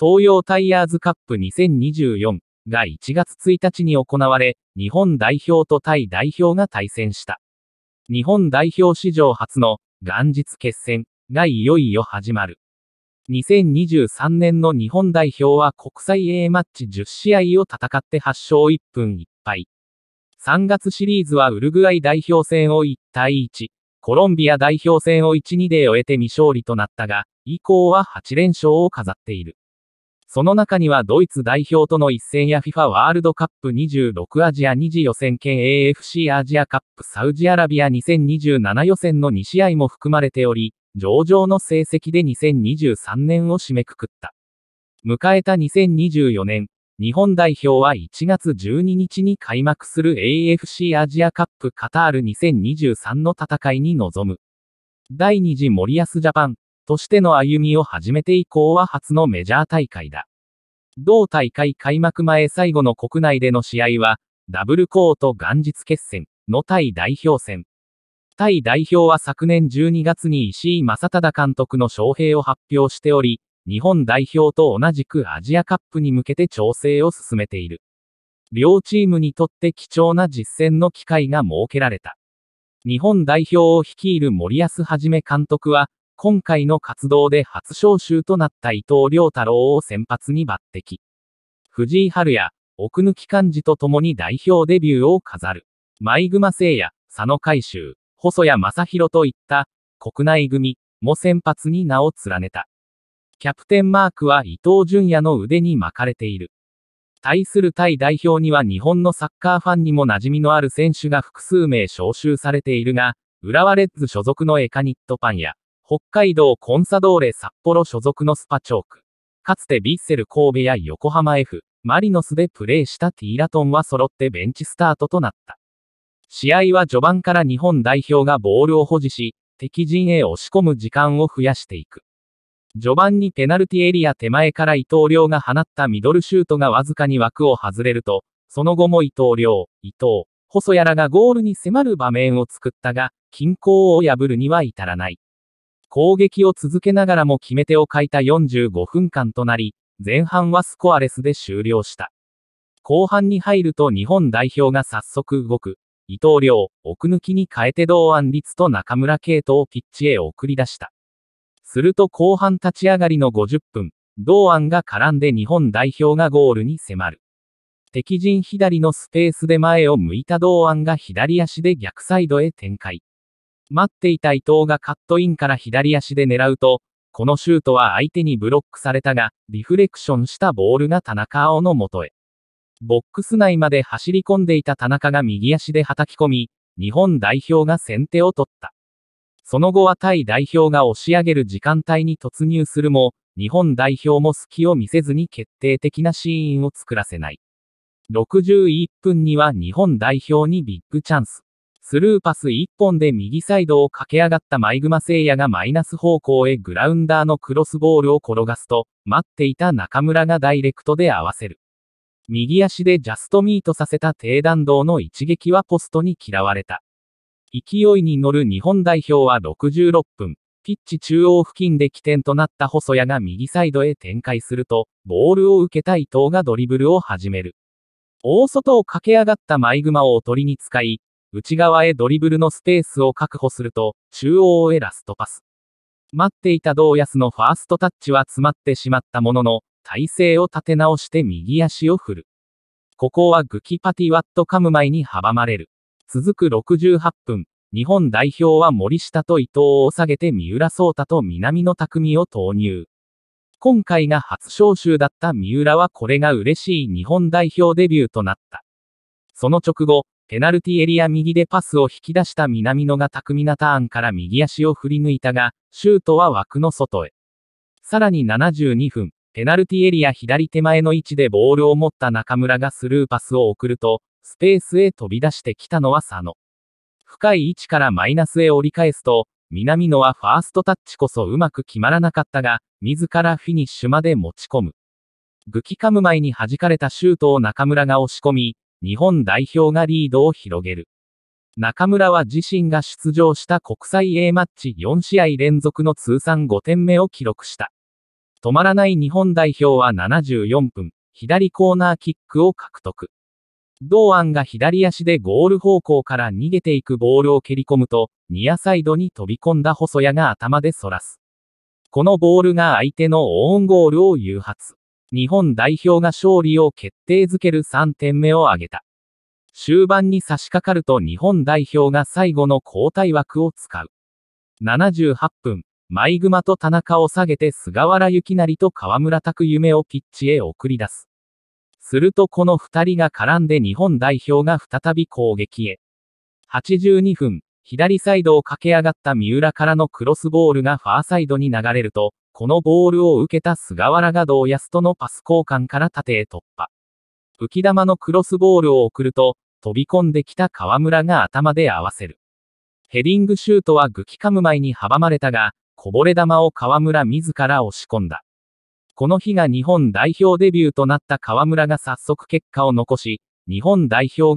東洋タイヤーズカップ2024が1月1日に行われ、日本代表とタイ代表が対戦した。日本代表史上初の元日決戦がいよいよ始まる。2023年の日本代表は国際 A マッチ10試合を戦って8勝1分1敗。3月シリーズはウルグアイ代表戦を1対1、コロンビア代表戦を1-2で終えて未勝利となったが、以降は8連勝を飾っている。その中にはドイツ代表との一戦や FIFA ワールドカップ26アジア2次予選兼 AFC アジアカップサウジアラビア2027予選の2試合も含まれており、上々の成績で2023年を締めくくった。迎えた2024年、日本代表は1月12日に開幕する AFC アジアカップカタール2023の戦いに臨む。第2次森安ジャパン、としての歩みを始めて以降は初のメジャー大会だ。同大会開幕前最後の国内での試合は、ダブルコート元日決戦の対代表戦。対代表は昨年12月に石井正忠監督の招聘を発表しており、日本代表と同じくアジアカップに向けて調整を進めている。両チームにとって貴重な実践の機会が設けられた。日本代表を率いる森保一監督は、今回の活動で初招集となった伊藤良太郎を先発に抜擢。藤井春也、奥抜き幹事と共に代表デビューを飾る。マイグマ聖也、佐野海舟、細谷正宏といった国内組も先発に名を連ねた。キャプテンマークは伊藤淳也の腕に巻かれている。対するタイ代表には日本のサッカーファンにも馴染みのある選手が複数名招集されているが、浦和レッズ所属のエカニットパンや、北海道コンサドーレ札幌所属のスパチョーク。かつてヴィッセル神戸や横浜 F、マリノスでプレーしたティーラトンは揃ってベンチスタートとなった。試合は序盤から日本代表がボールを保持し、敵陣へ押し込む時間を増やしていく。序盤にペナルティエリア手前から伊藤亮が放ったミドルシュートがわずかに枠を外れると、その後も伊藤亮、伊藤、細谷らがゴールに迫る場面を作ったが、均衡を破るには至らない。攻撃を続けながらも決め手を欠いた45分間となり、前半はスコアレスで終了した。後半に入ると日本代表が早速動く。伊藤亮、奥抜きに変えて堂安律と中村敬斗をピッチへ送り出した。すると後半立ち上がりの50分、堂安が絡んで日本代表がゴールに迫る。敵陣左のスペースで前を向いた堂安が左足で逆サイドへ展開。待っていた伊藤がカットインから左足で狙うと、このシュートは相手にブロックされたが、リフレクションしたボールが田中青の元へ。ボックス内まで走り込んでいた田中が右足で叩き込み、日本代表が先手を取った。その後はタイ代表が押し上げる時間帯に突入するも、日本代表も隙を見せずに決定的なシーンを作らせない。61分には日本代表にビッグチャンス。スルーパス1本で右サイドを駆け上がったマイグマ聖夜がマイナス方向へグラウンダーのクロスボールを転がすと、待っていた中村がダイレクトで合わせる。右足でジャストミートさせた低弾道の一撃はポストに嫌われた。勢いに乗る日本代表は66分、ピッチ中央付近で起点となった細谷が右サイドへ展開すると、ボールを受けた伊藤がドリブルを始める。大外を駆け上がったマイグマをおとりに使い、内側へドリブルのスペースを確保すると、中央へラストパス。待っていた道安のファーストタッチは詰まってしまったものの、体勢を立て直して右足を振る。ここはグキパティワットカム前に阻まれる。続く68分、日本代表は森下と伊藤を下げて三浦颯太と南野匠を投入。今回が初招集だった三浦はこれが嬉しい日本代表デビューとなった。その直後、ペナルティエリア右でパスを引き出した南野が巧みなターンから右足を振り抜いたが、シュートは枠の外へ。さらに72分、ペナルティエリア左手前の位置でボールを持った中村がスルーパスを送ると、スペースへ飛び出してきたのは佐野。深い位置からマイナスへ折り返すと、南野はファーストタッチこそうまく決まらなかったが、自らフィニッシュまで持ち込む。グキカむ前に弾かれたシュートを中村が押し込み、日本代表がリードを広げる。中村は自身が出場した国際 A マッチ4試合連続の通算5点目を記録した。止まらない日本代表は74分、左コーナーキックを獲得。同案が左足でゴール方向から逃げていくボールを蹴り込むと、ニアサイドに飛び込んだ細谷が頭で反らす。このボールが相手のオウンゴールを誘発。日本代表が勝利を決定づける3点目を挙げた。終盤に差し掛かると日本代表が最後の交代枠を使う。78分、マイグマと田中を下げて菅原幸成と河村拓夢をピッチへ送り出す。するとこの2人が絡んで日本代表が再び攻撃へ。82分、左サイドを駆け上がった三浦からのクロスボールがファーサイドに流れると、このボールを受けた菅原が堂安とのパス交換から縦へ突破。浮き球のクロスボールを送ると、飛び込んできた河村が頭で合わせる。ヘディングシュートはグキ噛む前に阻まれたが、こぼれ球を河村自ら押し込んだ。この日が日本代表デビューとなった河村が早速結果を残し、日本代表が